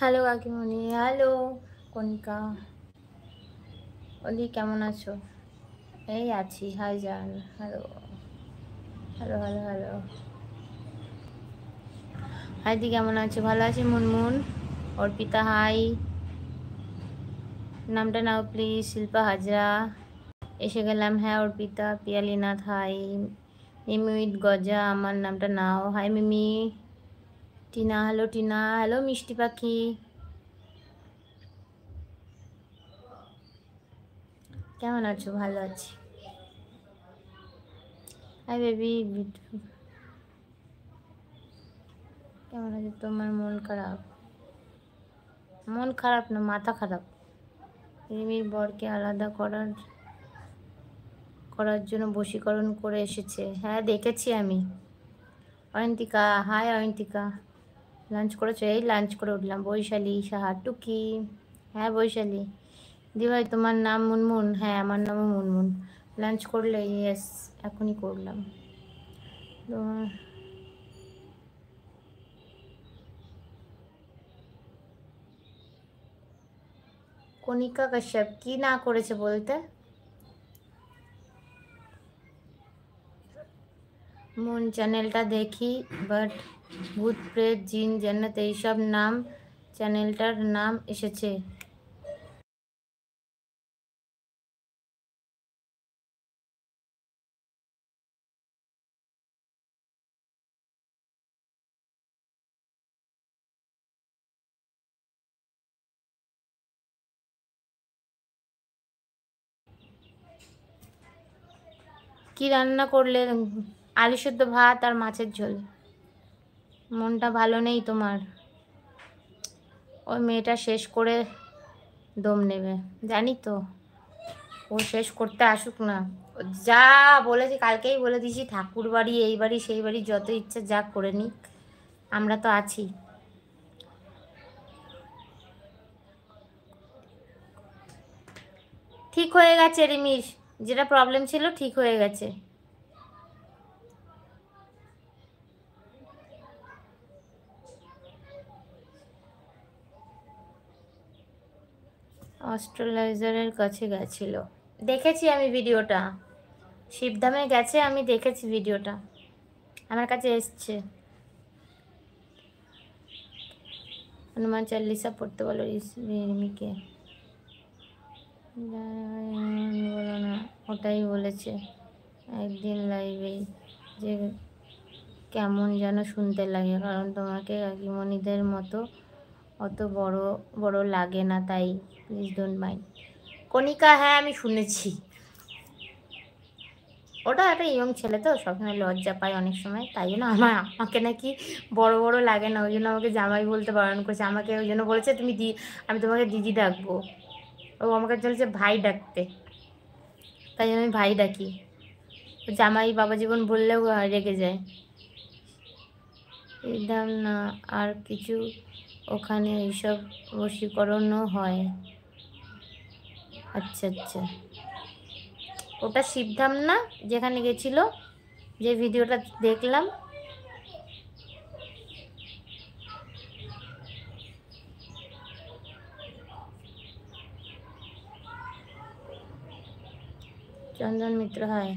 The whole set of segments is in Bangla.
হ্যালো কাকিমণি হ্যালো কনিকা অলি কেমন আছো এই আছি হাই জান হ্যালো হ্যালো হ্যালো হ্যালো হাইদি কেমন আছো ভালো আছি মুনমুন অর্পিতা হাই নামটা নাও প্লিজ শিল্পা হাজরা এসে গেলাম হ্যাঁ অর্পিতা পিয়ালিনাথ হাই মিমি গজা আমার নামটা নাও hi Mimi Tina hello Tina hello মিষ্টি পাখি কেমন আছো ভালো আছি হাই বেবি কেমন আছে তোমার মন খারাপ মন খারাপ না মাথা খারাপ রিমির বরকে আলাদা করার করার জন্য বশীকরণ করে এসেছে হ্যাঁ দেখেছি আমি অয়ন্তিকা হাই অয়ন্তিকা लाच लाच कर उठल बैशाली टुकी हाँ बैशाली दी भाई तो तुम्हार नाम मुनमुन हाँ हमार नाम मुनमुन लाच कर ले यस एखी कर ल कनिका कश्यप की ना करते मन चैनल देखी बट ভূত প্রেত জিন জান্নাত এইসব নাম চ্যানেলটার নাম এসেছে কি রান্না করলে আলু সেদ্ধ ভাত আর মাছের ঝোল মনটা ভালো নেই তোমার ওই মেয়েটা শেষ করে দম নেবে জানি তো ও শেষ করতে আসুক না যা বলেছি কালকেই বলে দিছি ঠাকুর বাড়ি এই বাড়ি সেই বাড়ি যত ইচ্ছা যা করে নিক আমরা তো আছি ঠিক হয়ে গেছে রিমিশ যেটা প্রবলেম ছিল ঠিক হয়ে গেছে অস্ট্রোলাইজারের কাছে গেছিল দেখেছি আমি ভিডিওটা শিবধামে গেছে আমি দেখেছি ভিডিওটা আমার কাছে এসছে হনুমান চাল্লিশা পড়তে বলো রিমিকে বলো না ওটাই বলেছে একদিন লাইভেই যে কেমন যেন শুনতে লাগে কারণ তোমাকে কাকিমণিদের মতো অত বড় বড় লাগে না তাই প্লিজ ডোন্ট মাইন্ড কণিকা হ্যাঁ আমি শুনেছি ওটা একটা ইয়ং ছেলে তো সবসময় লজ্জা পায় অনেক সময় তাই জন্য আমার আমাকে নাকি বড় বড় লাগে না ওই জন্য আমাকে জামাই বলতে বারণ করছে আমাকে ওই জন্য বলেছে তুমি দি আমি তোমাকে দিদি ডাকবো ও আমাকে চলেছে ভাই ডাকতে তাই জন্য আমি ভাই ডাকি জামাই বাবা জীবন বললেও রেগে যায় একদম না আর কিছু ওখানে এইসব বশীকরণও হয় আচ্ছা আচ্ছা ওটা শিবধাম না যেখানে গেছিল যে ভিডিওটা দেখলাম চন্দন মিত্র হয়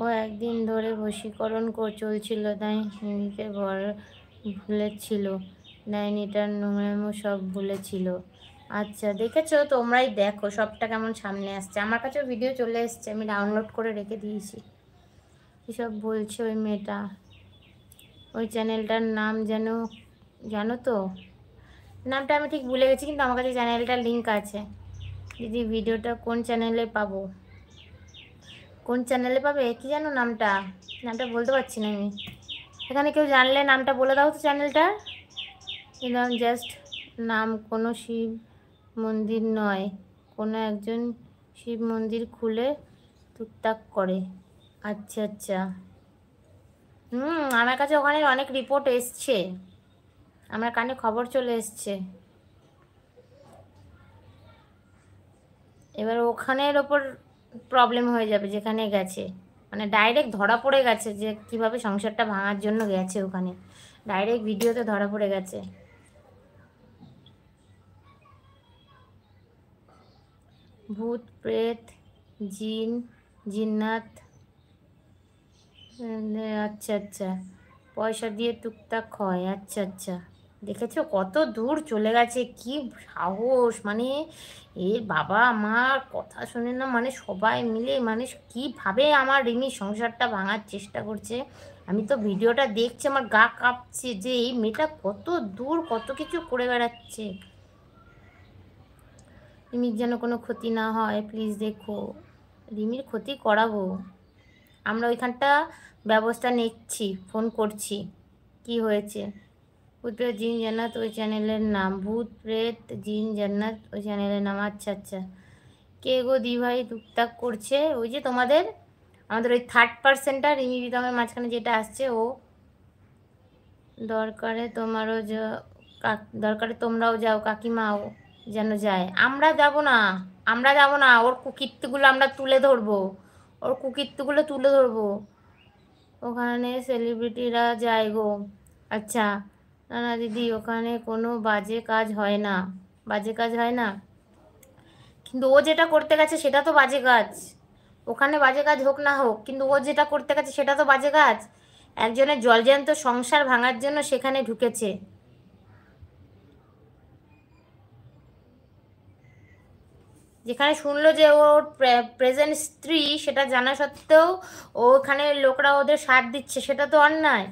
ও একদিন ধরে বশীকরণ চলছিল তাই হিন্দিকে ভর ভুলেছিল ডাইনিটার নোংরামো সব ভুলেছিল আচ্ছা দেখেছো তোমরাই দেখো সবটা কেমন সামনে আসছে আমার কাছে ভিডিও চলে এসছে আমি ডাউনলোড করে রেখে দিয়েছি এসব বলছে ওই মেয়েটা ওই চ্যানেলটার নাম যেন জানো তো নামটা আমি ঠিক ভুলে গেছি কিন্তু আমার কাছে চ্যানেলটার লিঙ্ক আছে দিদি ভিডিওটা কোন চ্যানেলে পাবো কোন চ্যানেলে পাবে কি জানো নামটা নামটা বলতে পারছি না আমি এখানে কেউ জানলে নামটা বলে দাও তো চ্যানেলটা জাস্ট নাম কোনো শিব মন্দির নয় কোনো একজন শিব মন্দির খুলে টুকটাক করে আচ্ছা আচ্ছা হুম আমার কাছে ওখানে অনেক রিপোর্ট এসছে আমার কানে খবর চলে এসছে এবার ওখানের ওপর প্রবলেম হয়ে যাবে যেখানে গেছে মানে ডাইরেক্ট ধরা পড়ে গেছে যে কিভাবে সংসারটা ভাঙার জন্য গেছে ওখানে ডাইরেক্ট ভিডিওতে ধরা পড়ে গেছে ভূত প্রেত জিন জিন্নাত আচ্ছা আচ্ছা পয়সা দিয়ে টুকটাক হয় আচ্ছা আচ্ছা দেখেছো কত দূর চলে গেছে কি সাহস মানে এর বাবা আমার কথা শুনে না মানে সবাই মিলে মানে কীভাবে আমার রিমি সংসারটা ভাঙার চেষ্টা করছে আমি তো ভিডিওটা দেখছি আমার গা কাঁপছে যে এই মেয়েটা কত দূর কত কিছু করে বেড়াচ্ছে রিমির যেন কোনো ক্ষতি না হয় প্লিজ দেখো রিমির ক্ষতি করাবো আমরা ওইখানটা ব্যবস্থা নিচ্ছি ফোন করছি কি হয়েছে ভূত প্রেত জিন জান্নাত ওই চ্যানেলের নাম ভূত প্রেত জিন জান্নাত ওই চ্যানেলের নাম আচ্ছা আচ্ছা কে গো দিভাই টুকটাক করছে ওই যে তোমাদের আমাদের ওই থার্ড পার্সেন্টটা রিমি বিতমের মাঝখানে যেটা আসছে ও দরকারে তোমারও যা দরকারে তোমরাও যাও কাকিমাও যেন যায় আমরা যাব না আমরা যাব না ওর কুকীর্তিগুলো আমরা তুলে ধরবো ওর কুকীর্তিগুলো তুলে ধরবো ওখানে সেলিব্রিটিরা যায় গো আচ্ছা না না দিদি ওখানে কোনো বাজে কাজ হয় না বাজে কাজ হয় না কিন্তু ও যেটা করতে গেছে সেটা তো বাজে কাজ ওখানে বাজে কাজ হোক না হোক কিন্তু ও যেটা করতে গেছে সেটা তো বাজে কাজ একজনের জলজ্যান্ত সংসার ভাঙার জন্য সেখানে ঢুকেছে যেখানে শুনলো যে ওর প্রেজেন্ট স্ত্রী সেটা জানা সত্ত্বেও ওখানে লোকরা ওদের সাথ দিচ্ছে সেটা তো অন্যায়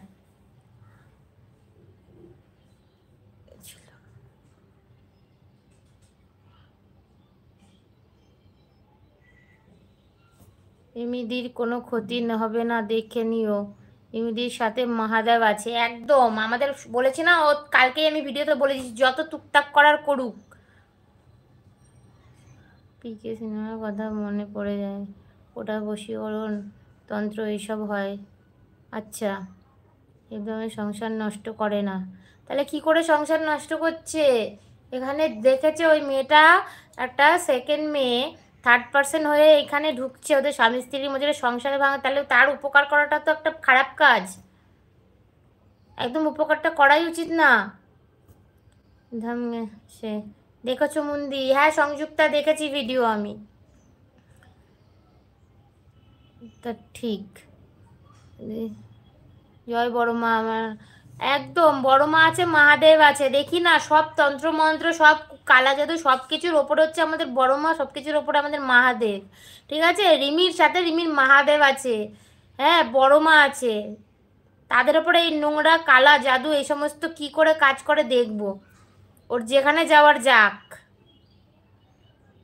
ইমিদির কোনো ক্ষতি হবে না দেখে নিও ইমিদির সাথে মহাদেব আছে একদম আমাদের বলেছে না ও কালকেই আমি ভিডিওতে বলেছি যত টুকটাক করার করুক পিকে সিনেমার কথা মনে পড়ে যায় ওটা বশীকরণ তন্ত্র এইসব হয় আচ্ছা এভাবে সংসার নষ্ট করে না তাহলে কি করে সংসার নষ্ট করছে এখানে দেখেছে ওই মেয়েটা একটা সেকেন্ড মেয়ে থার্ড পার্সন হয়ে এখানে ঢুকছে ওদের স্বামী স্ত্রীর মধ্যে সংসারে ভাঙা তাহলে তার উপকার করাটা তো একটা খারাপ কাজ একদম উপকারটা করাই উচিত না ধাম সে দেখেছ মুন্দি হ্যাঁ সংযুক্তা দেখেছি ভিডিও আমি তা ঠিক জয় বড় মা আমার একদম বড় মা আছে মহাদেব আছে দেখি না সব তন্ত্রমন্ত্র সব কালা জাদু সব কিছুর ওপর হচ্ছে আমাদের বড় মা সব কিছুর ওপরে আমাদের মহাদেব ঠিক আছে রিমির সাথে রিমির মহাদেব আছে হ্যাঁ বড় মা আছে তাদের ওপরে এই নোংরা কালা জাদু এই সমস্ত কি করে কাজ করে দেখবো ওর যেখানে যাওয়ার যাক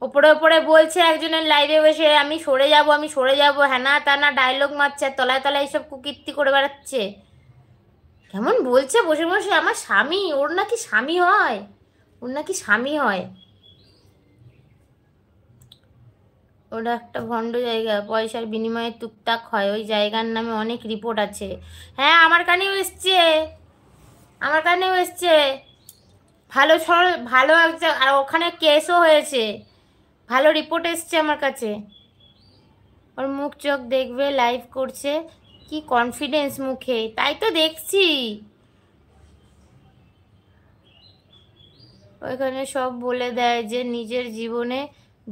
ওপরে ওপরে বলছে একজনের লাইভে বসে আমি সরে যাব আমি সরে যাব তা না ডায়লগ মারছে তলায় তলায় এইসব কুকীর্তি করে বেড়াচ্ছে কেমন বলছে বসে বসে আমার স্বামী ওর নাকি স্বামী হয় ওর নাকি স্বামী হয় ওটা একটা ভণ্ড জায়গা পয়সার বিনিময়ে টুকটাক হয় ওই জায়গার নামে অনেক রিপোর্ট আছে হ্যাঁ আমার কানেও এসছে আমার কানেও এসছে ভালো সরল ভালো এক আর ওখানে কেসও হয়েছে ভালো রিপোর্ট এসছে আমার কাছে ওর মুখ চোখ দেখবে লাইভ করছে কি কনফিডেন্স মুখে তাই তো দেখছি ওইখানে সব বলে দেয় যে নিজের জীবনে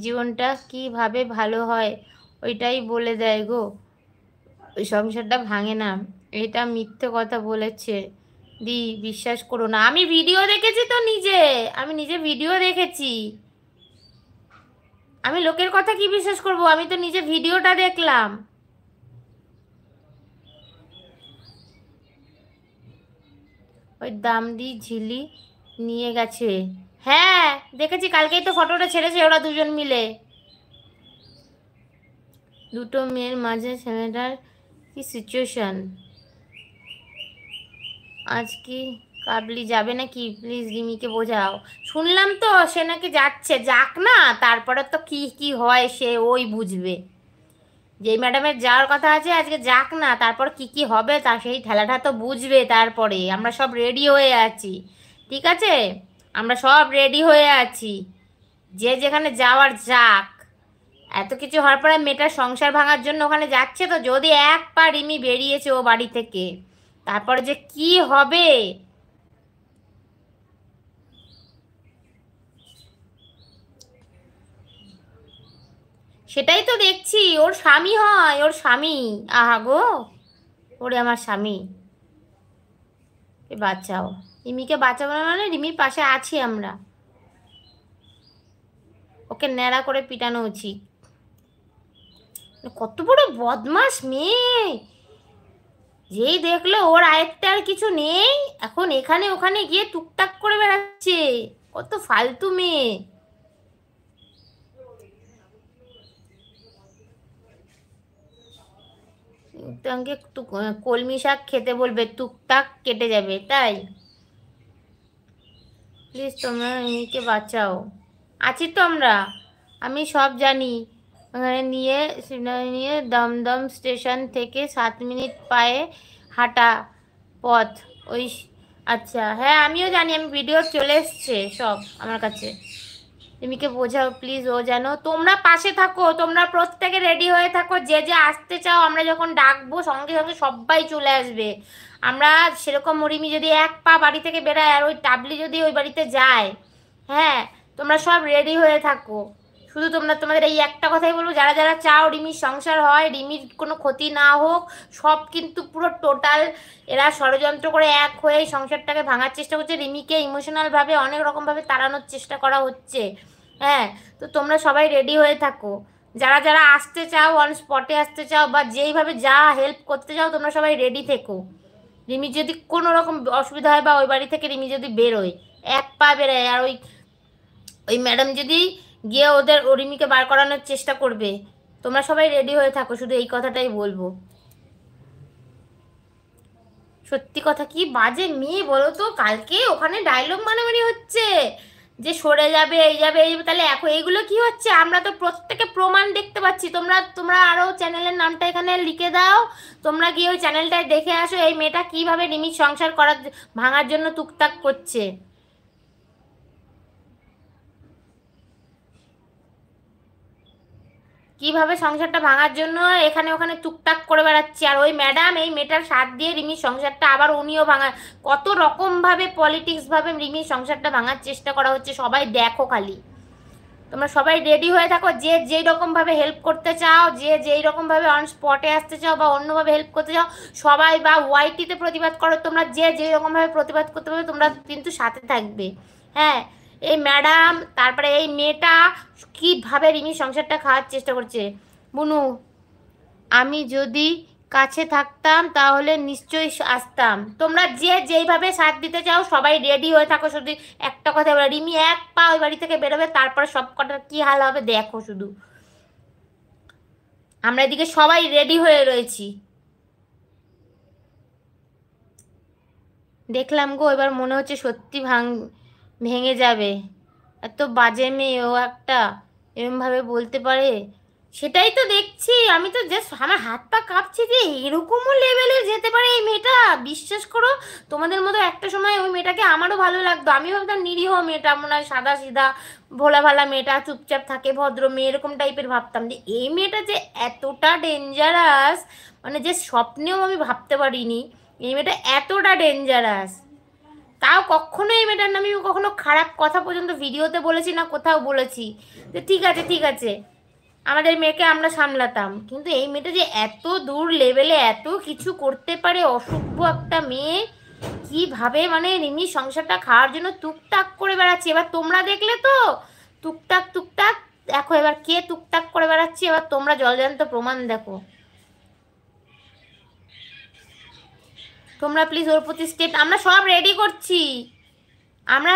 জীবনটা কিভাবে ভালো হয় ওইটাই বলে দেয় গো ওই সংসারটা ভাঙে না এটা মিথ্যে কথা বলেছে দি বিশ্বাস করো না আমি ভিডিও দেখেছি তো নিজে আমি নিজে ভিডিও দেখেছি আমি লোকের কথা কি বিশ্বাস করব আমি তো নিজে ভিডিওটা দেখলাম ওই দাম দি ঝিলি নিয়ে গেছে হ্যাঁ দেখেছি কালকেই তো ফটোটা ছেড়েছে ওরা দুজন মিলে দুটো মেয়ের মাঝে ছেলেটার কি সিচুয়েশন আজকে কাবলি যাবে নাকি প্লিজ রিমিকে বোঝাও শুনলাম তো সে নাকি যাচ্ছে যাক না তারপরে তো কি কি হয় সে ওই বুঝবে যেই ম্যাডামের যাওয়ার কথা আছে আজকে যাক না তারপর কি কি হবে তা সেই ঠেলাটা তো বুঝবে তারপরে আমরা সব রেডি হয়ে আছি ঠিক আছে আমরা সব রেডি হয়ে আছি যে যেখানে যাওয়ার যাক এত কিছু হওয়ার পরে মেয়েটার সংসার ভাঙার জন্য ওখানে যাচ্ছে তো যদি এক পা রিমি বেরিয়েছে ও বাড়ি থেকে তারপরে যে কি হবে সেটাই তো দেখছি ওর স্বামী হয় ওর স্বামী আহা গো ওরে আমার স্বামী বাঁচাও রিমিকে বাঁচাবো না মানে রিমির পাশে আছি আমরা ওকে ন্যাড়া করে পিটানো উচিত কত বড় বদমাস মেয়ে যেই দেখলো ওর আয়ত্তে আর কিছু নেই এখন এখানে ওখানে গিয়ে টুকটাক করে বেড়াচ্ছে কত ফালতু মেয়ে কলমি শাক খেতে বলবে টুকটাক কেটে যাবে তাই প্লিজ তোমরা মেয়েকে বাঁচাও আছি তো আমরা আমি সব জানি ওখানে নিয়ে নিয়ে দমদম স্টেশন থেকে সাত মিনিট পায়ে হাঁটা পথ ওই আচ্ছা হ্যাঁ আমিও জানি আমি ভিডিও চলে এসছে সব আমার কাছে তুমিকে বোঝাও প্লিজ ও যেন তোমরা পাশে থাকো তোমরা প্রত্যেকে রেডি হয়ে থাকো যে যে আসতে চাও আমরা যখন ডাকবো সঙ্গে সঙ্গে সবাই চলে আসবে আমরা সেরকম মরিমি যদি এক পা বাড়ি থেকে বেরোয় আর ওই টাবলি যদি ওই বাড়িতে যায় হ্যাঁ তোমরা সব রেডি হয়ে থাকো শুধু তোমরা তোমাদের এই একটা কথাই বলবো যারা যারা চাও রিমির সংসার হয় রিমির কোনো ক্ষতি না হোক সব কিন্তু পুরো টোটাল এরা ষড়যন্ত্র করে এক হয়ে সংসারটাকে ভাঙার চেষ্টা করছে রিমিকে ইমোশনালভাবে অনেক রকমভাবে তাড়ানোর চেষ্টা করা হচ্ছে হ্যাঁ তো তোমরা সবাই রেডি হয়ে থাকো যারা যারা আসতে চাও অন স্পটে আসতে চাও বা যেইভাবে যা হেল্প করতে চাও তোমরা সবাই রেডি থেকো রিমি যদি কোনো রকম অসুবিধা হয় বা ওই বাড়ি থেকে রিমি যদি বেরোয় এক পা বেরোয় আর ওই ওই ম্যাডাম যদি গিয়ে ওদের অরিমিকে বার করানোর চেষ্টা করবে তোমরা সবাই রেডি হয়ে থাকো শুধু এই কথাটাই বলবো সত্যি কথা কি বাজে মেয়ে বলো তো কালকে ওখানে ডায়লগ মানামানি হচ্ছে যে সরে যাবে এই যাবে এই যাবে তাহলে এখন এইগুলো কি হচ্ছে আমরা তো প্রত্যেকে প্রমাণ দেখতে পাচ্ছি তোমরা তোমরা আরও চ্যানেলের নামটা এখানে লিখে দাও তোমরা গিয়ে ওই চ্যানেলটায় দেখে আসো এই মেয়েটা কিভাবে নিমিত সংসার করার ভাঙার জন্য টুকটাক করছে কিভাবে সংসারটা ভাঙার জন্য এখানে ওখানে টুকটাক করে বেড়াচ্ছি আর ওই ম্যাডাম এই মেয়েটার সাথ দিয়ে রিমির সংসারটা আবার উনিও ভাঙা কত রকমভাবে পলিটিক্সভাবে রিমির সংসারটা ভাঙার চেষ্টা করা হচ্ছে সবাই দেখো খালি তোমরা সবাই রেডি হয়ে থাকো যে যেই রকমভাবে হেল্প করতে চাও যে যেই রকমভাবে অন স্পটে আসতে চাও বা অন্যভাবে হেল্প করতে চাও সবাই বা ওয়াইটিতে প্রতিবাদ করো তোমরা যে যেই ভাবে প্রতিবাদ করতে পারবে তোমরা কিন্তু সাথে থাকবে হ্যাঁ এই ম্যাডাম তারপরে এই মেয়েটা কীভাবে রিমি সংসারটা খাওয়ার চেষ্টা করছে বুনু আমি যদি কাছে থাকতাম তাহলে নিশ্চয়ই আসতাম তোমরা যে যেইভাবে সাথ দিতে চাও সবাই রেডি হয়ে থাকো শুধু একটা কথা বলে রিমি এক পা ওই বাড়ি থেকে বেরোবে তারপরে সব কটা কী হাল হবে দেখো শুধু আমরা এদিকে সবাই রেডি হয়ে রয়েছি দেখলাম গো এবার মনে হচ্ছে সত্যি ভাঙ ভেঙে যাবে এত বাজে মেয়ে ও একটা এরমভাবে বলতে পারে সেটাই তো দেখছি আমি তো জাস্ট আমার হাত পা কাঁপছি যে এরকমও লেভেলে যেতে পারে এই মেয়েটা বিশ্বাস করো তোমাদের মতো একটা সময় ওই মেয়েটাকে আমারও ভালো লাগতো আমি ভাবতাম নিরীহ মেয়েটা মনে হয় সাদা সিধা ভোলা ভালা মেয়েটা চুপচাপ থাকে ভদ্র মেয়ে এরকম টাইপের ভাবতাম যে এই মেয়েটা যে এতটা ডেঞ্জারাস মানে যে স্বপ্নেও আমি ভাবতে পারিনি এই মেয়েটা এতটা ডেঞ্জারাস তাও কখনো এই মেয়েটার নামে আমি কখনো খারাপ কথা পর্যন্ত ভিডিওতে বলেছি না কোথাও বলেছি যে ঠিক আছে ঠিক আছে আমাদের মেয়েকে আমরা সামলাতাম কিন্তু এই মেয়েটা যে এত দূর লেভেলে এত কিছু করতে পারে অসভ্য একটা মেয়ে কিভাবে মানে নিমি সংসারটা খাওয়ার জন্য টুকটাক করে বেড়াচ্ছে এবার তোমরা দেখলে তো টুকটাক টুকটাক দেখো এবার কে টুকটাক করে বেড়াচ্ছে এবার তোমরা জলজান্ত প্রমাণ দেখো তোমরা প্লিজ ওর প্রতি স্টেপ আমরা সব রেডি করছি আমরা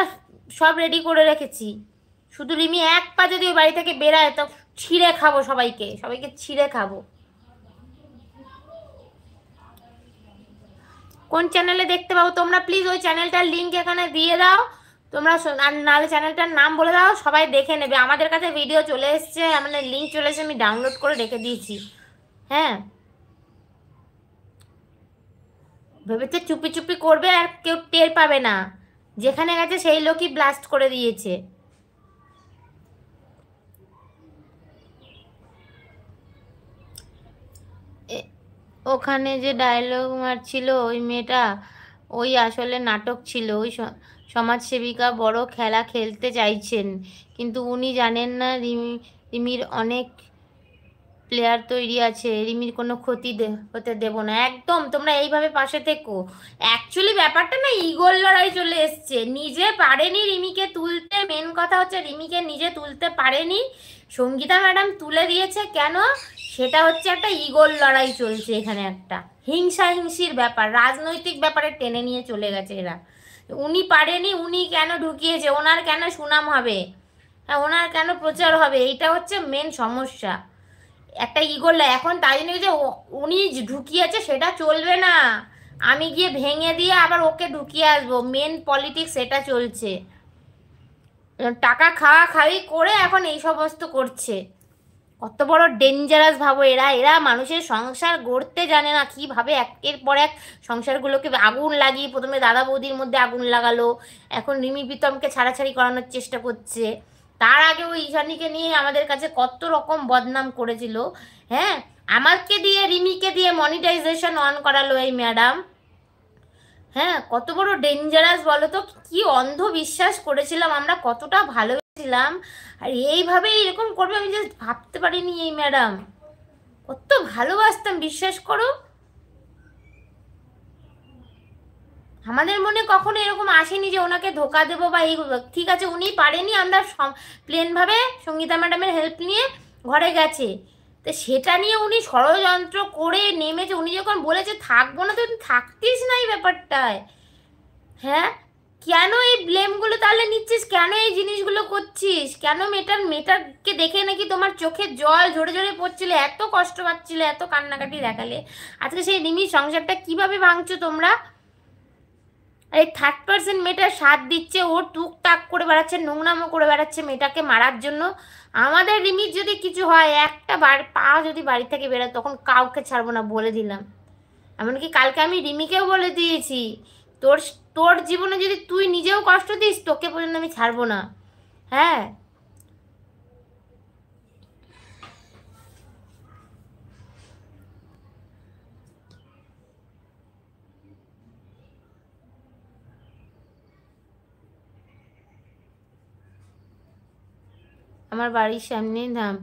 সব রেডি করে রেখেছি শুধু রিমি এক পা যদি ওই বাড়ি থেকে বেরায় তো ছিঁড়ে খাবো সবাইকে সবাইকে ছিঁড়ে খাবো কোন চ্যানেলে দেখতে পাবো তোমরা প্লিজ ওই চ্যানেলটার লিঙ্ক এখানে দিয়ে দাও তোমরা আর নাহলে চ্যানেলটার নাম বলে দাও সবাই দেখে নেবে আমাদের কাছে ভিডিও চলে এসছে আমাদের লিঙ্ক চলে এসছে আমি ডাউনলোড করে রেখে দিয়েছি হ্যাঁ ভেবেছে চুপি চুপি করবে আর কেউ টের পাবে না যেখানে গেছে সেই লোকই ব্লাস্ট করে দিয়েছে ওখানে যে ডায়লগ মারছিল ওই মেয়েটা ওই আসলে নাটক ছিল ওই সমাজসেবিকা বড় খেলা খেলতে চাইছেন কিন্তু উনি জানেন না রিমি রিমির অনেক প্লেয়ার তৈরি আছে রিমির কোনো ক্ষতি হতে দেব না একদম তোমরা এইভাবে পাশে থেকো অ্যাকচুয়ালি ব্যাপারটা না ইগোল লড়াই চলে এসছে নিজে পারেনি রিমিকে তুলতে মেন কথা হচ্ছে রিমিকে নিজে তুলতে পারেনি সঙ্গীতা ম্যাডাম তুলে দিয়েছে কেন সেটা হচ্ছে একটা ইগোল লড়াই চলছে এখানে একটা হিংসা হিংসির ব্যাপার রাজনৈতিক ব্যাপারে টেনে নিয়ে চলে গেছে এরা উনি পারেনি উনি কেন ঢুকিয়েছে ওনার কেন সুনাম হবে হ্যাঁ ওনার কেন প্রচার হবে এইটা হচ্ছে মেন সমস্যা একটা করলে এখন তাই জন্য যে উনি ঢুকিয়েছে সেটা চলবে না আমি গিয়ে ভেঙে দিয়ে আবার ওকে ঢুকিয়ে আসবো মেন পলিটিক্স এটা চলছে টাকা খাওয়া খাওয়ি করে এখন এই সমস্ত করছে কত বড় ডেঞ্জারাস ভাবো এরা এরা মানুষের সংসার গড়তে জানে না কীভাবে একের পর এক সংসারগুলোকে আগুন লাগিয়ে প্রথমে দাদা বৌদির মধ্যে আগুন লাগালো এখন রিমি প্রীতমকে ছাড়াছাড়ি করানোর চেষ্টা করছে তার আগে ওই ঈশানীকে নিয়ে আমাদের কাছে কত রকম বদনাম করেছিল হ্যাঁ আমাকে দিয়ে রিমিকে দিয়ে মনিটাইজেশন অন করালো এই ম্যাডাম হ্যাঁ কত বড় ডেঞ্জারাস বলো তো কি অন্ধবিশ্বাস করেছিলাম আমরা কতটা ভালোবেসেছিলাম আর এইভাবে এরকম করবে আমি জাস্ট ভাবতে পারিনি এই ম্যাডাম কত ভালোবাসতাম বিশ্বাস করো আমাদের মনে কখনো এরকম আসেনি যে ওনাকে ধোকা দেবো বা এই ঠিক আছে উনি পারেনি আমরা প্লেনভাবে সঙ্গীতা ম্যাডামের হেল্প নিয়ে ঘরে গেছে তো সেটা নিয়ে উনি ষড়যন্ত্র করে নেমেছে উনি যখন বলেছে থাকবো না তো থাকতিস না এই ব্যাপারটায় হ্যাঁ কেন এই ব্লেমগুলো তাহলে নিচ্ছিস কেন এই জিনিসগুলো করছিস কেন মেটার মেটারকে দেখে নাকি তোমার চোখে জল ঝরে ঝরে পড়ছিলে এত কষ্ট পাচ্ছিল এত কান্নাকাটি দেখালে আজকে সেই রিমির সংসারটা কিভাবে ভাঙছো তোমরা আর এই থার্ড পার্সেন্ট মেয়েটা সাথ দিচ্ছে ও টুকটাক করে বেড়াচ্ছে নোংরামো করে বেড়াচ্ছে মেয়েটাকে মারার জন্য আমাদের রিমির যদি কিছু হয় একটা বাড়ি পা যদি বাড়ি থেকে বেরোয় তখন কাউকে ছাড়বো না বলে দিলাম এমনকি কালকে আমি রিমিকেও বলে দিয়েছি তোর তোর জীবনে যদি তুই নিজেও কষ্ট দিস তোকে পর্যন্ত আমি ছাড়বো না হ্যাঁ আমার বাড়ির সামনেই ধাম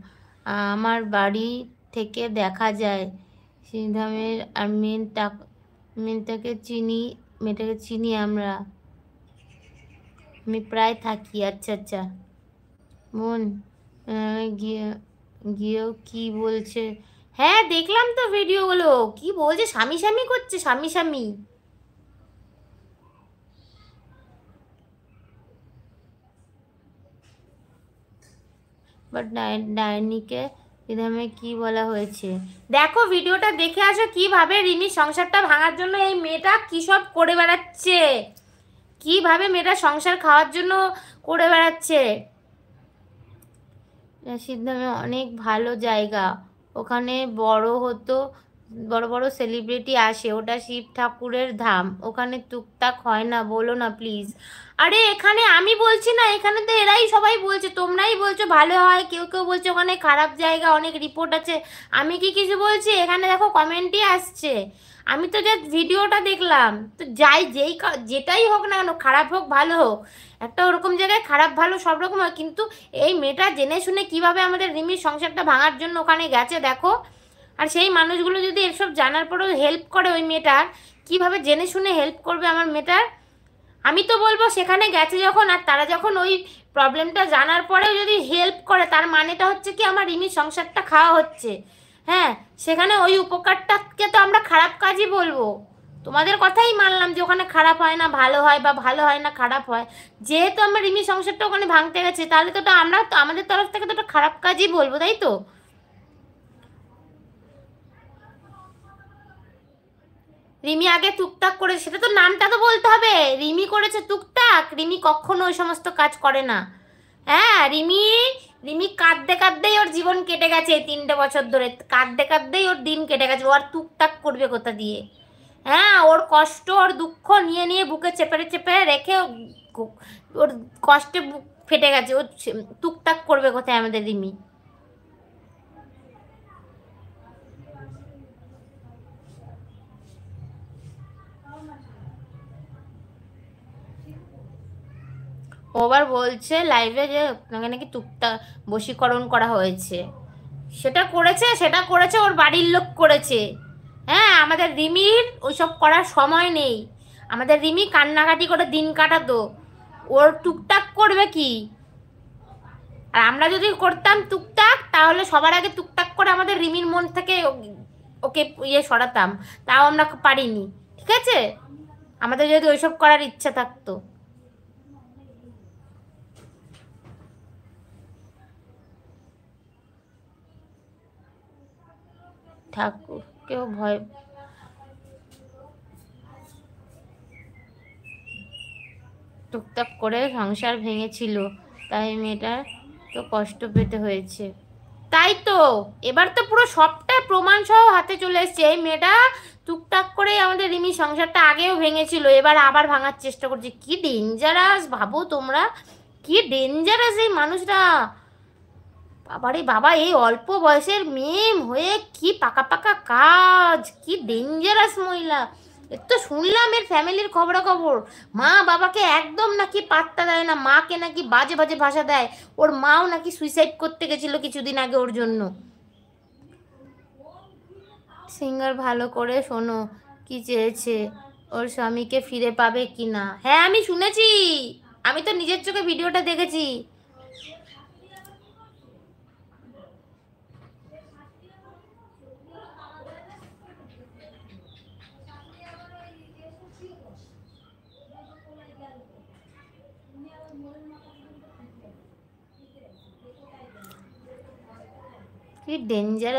আমার বাড়ি থেকে দেখা যায় সেই ধামের আর মেন মেনটাকে চিনি মেয়েটাকে চিনি আমরা আমি প্রায় থাকি আচ্ছা আচ্ছা বোন গিয়েও কি বলছে হ্যাঁ দেখলাম তো ভিডিওগুলো কি বলছে স্বামী স্বামী করছে স্বামী স্বামী বাট ডাইনিকে রিধামে কি বলা হয়েছে দেখো ভিডিওটা দেখে আসো কিভাবে রিমির সংসারটা ভাঙার জন্য এই মেয়েটা কী সব করে বেড়াচ্ছে কিভাবে মেয়েটা সংসার খাওয়ার জন্য করে বেড়াচ্ছে সিদ্ধামে অনেক ভালো জায়গা ওখানে বড় হতো বড় বড় সেলিব্রিটি আসে ওটা শিব ঠাকুরের ধাম ওখানে টুকটাক হয় না বলো না প্লিজ আরে এখানে আমি বলছি না এখানে তো এরাই সবাই বলছে তোমরাই বলছো ভালো হয় কেউ কেউ বলছে ওখানে খারাপ জায়গা অনেক রিপোর্ট আছে আমি কি কিছু বলছি এখানে দেখো কমেন্টই আসছে আমি তো জাস্ট ভিডিওটা দেখলাম তো যাই যেই যেটাই হোক না কেন খারাপ হোক ভালো হোক একটা ওরকম জায়গায় খারাপ ভালো সব রকম হয় কিন্তু এই মেয়েটা জেনে শুনে কিভাবে আমাদের রিমির সংসারটা ভাঙার জন্য ওখানে গেছে দেখো আর সেই মানুষগুলো যদি এসব জানার পরেও হেল্প করে ওই মেয়েটার কিভাবে জেনে শুনে হেল্প করবে আমার মেয়েটার আমি তো বলবো সেখানে গেছে যখন আর তারা যখন ওই প্রবলেমটা জানার পরেও যদি হেল্প করে তার মানেটা হচ্ছে কি আমার ইমি সংসারটা খাওয়া হচ্ছে হ্যাঁ সেখানে ওই উপকারটাকে তো আমরা খারাপ কাজই বলবো তোমাদের কথাই মানলাম যে ওখানে খারাপ হয় না ভালো হয় বা ভালো হয় না খারাপ হয় যেহেতু আমার রিমি সংসারটা ওখানে ভাঙতে গেছে তাহলে তো আমরা তো আমাদের তরফ থেকে তো খারাপ কাজই বলবো তাই তো রিমি আগে টুকটাক করেছে সেটা তো নামটা তো বলতে হবে রিমি করেছে টুকটাক রিমি কখনো ওই সমস্ত কাজ করে না হ্যাঁ রিমি রিমি কাঁদতে কাঁদতেই ওর জীবন কেটে গেছে এই তিনটে বছর ধরে কাঁদতে কাঁদতেই ওর দিন কেটে গেছে ও আর টুকটাক করবে কোথা দিয়ে হ্যাঁ ওর কষ্ট ওর দুঃখ নিয়ে নিয়ে বুকে চেপে চেপে রেখে ওর কষ্টে বুক ফেটে গেছে ও টুকটাক করবে কোথায় আমাদের রিমি ও আবার বলছে লাইভে যে আপনাকে নাকি টুকটা বশীকরণ করা হয়েছে সেটা করেছে সেটা করেছে ওর বাড়ির লোক করেছে হ্যাঁ আমাদের রিমির ওইসব করার সময় নেই আমাদের রিমি কান্নাকাটি করে দিন কাটাতো ওর টুকটাক করবে কি আর আমরা যদি করতাম টুকটাক তাহলে সবার আগে টুকটাক করে আমাদের রিমির মন থেকে ওকে ইয়ে সরাতাম তাও আমরা পারিনি ঠিক আছে আমাদের যদি ওইসব করার ইচ্ছা থাকতো কেউ ভয় টুকটাক করে সংসার ভেঙেছিল তাই মেয়েটার তো কষ্ট পেতে হয়েছে তাই তো এবার তো পুরো সবটা প্রমাণ সহ হাতে চলে এসছে এই মেয়েটা টুকটাক করে আমাদের রিমি সংসারটা আগেও ভেঙেছিল এবার আবার ভাঙার চেষ্টা করছে কি ডেঞ্জারাস ভাবো তোমরা কি ডেঞ্জারাস এই মানুষরা বাবারে বাবা এই অল্প বয়সের মেয়ে হয়ে কি পাকা পাকা কাজ কি ডেঞ্জারাস মহিলা এর তো শুনলাম এর ফ্যামিলির খবরাখবর মা বাবাকে একদম নাকি পাত্তা দেয় না মাকে নাকি বাজে বাজে ভাষা দেয় ওর মাও নাকি সুইসাইড করতে গেছিল কিছুদিন আগে ওর জন্য সিঙ্গার ভালো করে শোনো কি চেয়েছে ওর স্বামীকে ফিরে পাবে কি না হ্যাঁ আমি শুনেছি আমি তো নিজের চোখে ভিডিওটা দেখেছি কি ডেঞ্জার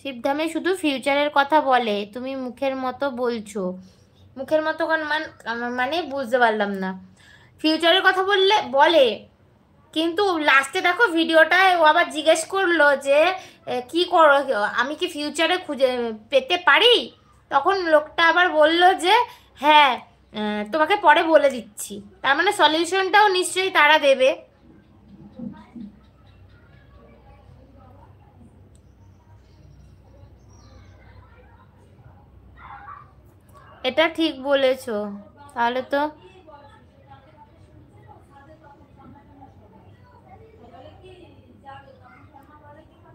শিবধামে শুধু ফিউচারের কথা বলে তুমি মুখের মতো বলছো মুখের মতো মানে বুঝতে পারলাম না ফিউচারের কথা বললে বলে কিন্তু লাস্টে দেখো ভিডিওটায় ও আবার জিজ্ঞেস করলো যে কি করো আমি কি ফিউচারে খুঁজে পেতে পারি তখন লোকটা আবার বলল যে হ্যাঁ তোমাকে পরে বলে দিচ্ছি তার মানে সলিউশনটাও নিশ্চয়ই তারা দেবে এটা ঠিক বলেছো তাহলে তো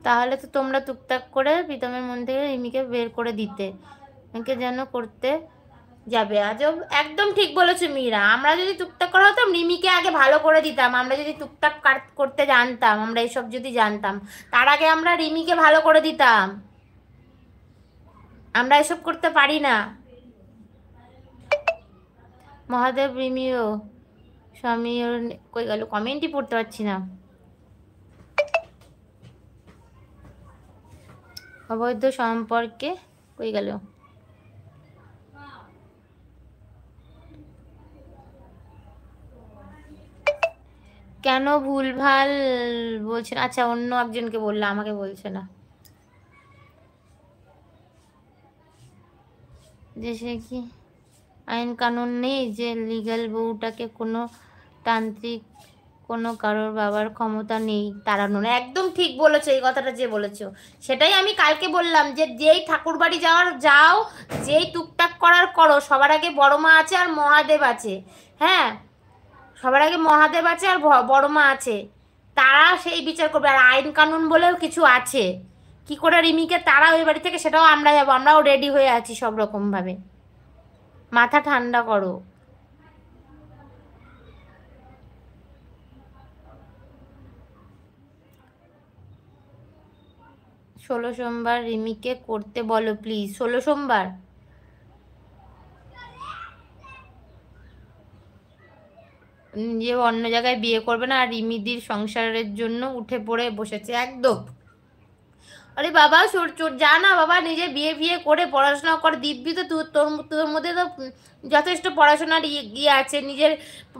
তাহলে তো তোমরা টুকটাক করে প্রীতমের মন থেকে রিমিকে বের করে দিতে একে যেন করতে যাবে আজব একদম ঠিক বলেছো মীরা আমরা যদি টুকটাক করা হতাম রিমিকে আগে ভালো করে দিতাম আমরা যদি টুকটাক করতে জানতাম আমরা এসব যদি জানতাম তার আগে আমরা রিমিকে ভালো করে দিতাম আমরা এসব করতে পারি না মহাদেব রিমিও স্বামী কই গেল কমেন্টই পড়তে পারছি না অবৈধ সম্পর্কে কই গেল কেন ভুলভাল বলছেন আচ্ছা অন্য একজনকে বললো আমাকে বলছে না দেশে কি আইন কানুন নেই যে লিগাল বউটাকে কোনো তান্ত্রিক কোনো কারোর বাবার ক্ষমতা নেই তাড়ানোর একদম ঠিক বলেছো এই কথাটা যে বলেছো সেটাই আমি কালকে বললাম যে যেই ঠাকুর বাড়ি যাওয়ার যাও যেই টুকটাক করার করো সবার আগে বড় মা আছে আর মহাদেব আছে হ্যাঁ সবার আগে মহাদেব আছে আর বড় মা আছে তারা সেই বিচার করবে আর আইন কানুন বলেও কিছু আছে কি করে রিমিকে তারা ওই বাড়ি থেকে সেটাও আমরা যাবো আমরাও রেডি হয়ে আছি সব রকমভাবে মাথা ঠান্ডা করো ষোলো সোমবার রিমিকে করতে বলো প্লিজ ষোলো সোমবার যে অন্য জায়গায় বিয়ে করবে না আর রিমিদির সংসারের জন্য উঠে পড়ে বসেছে একদম আরে বাবা চোর চোর যা না বাবা নিজে বিয়ে বিয়ে করে পড়াশোনা কর দিব্যি তো তোর তোর মধ্যে তো যথেষ্ট পড়াশোনার ইয়ে আছে নিজের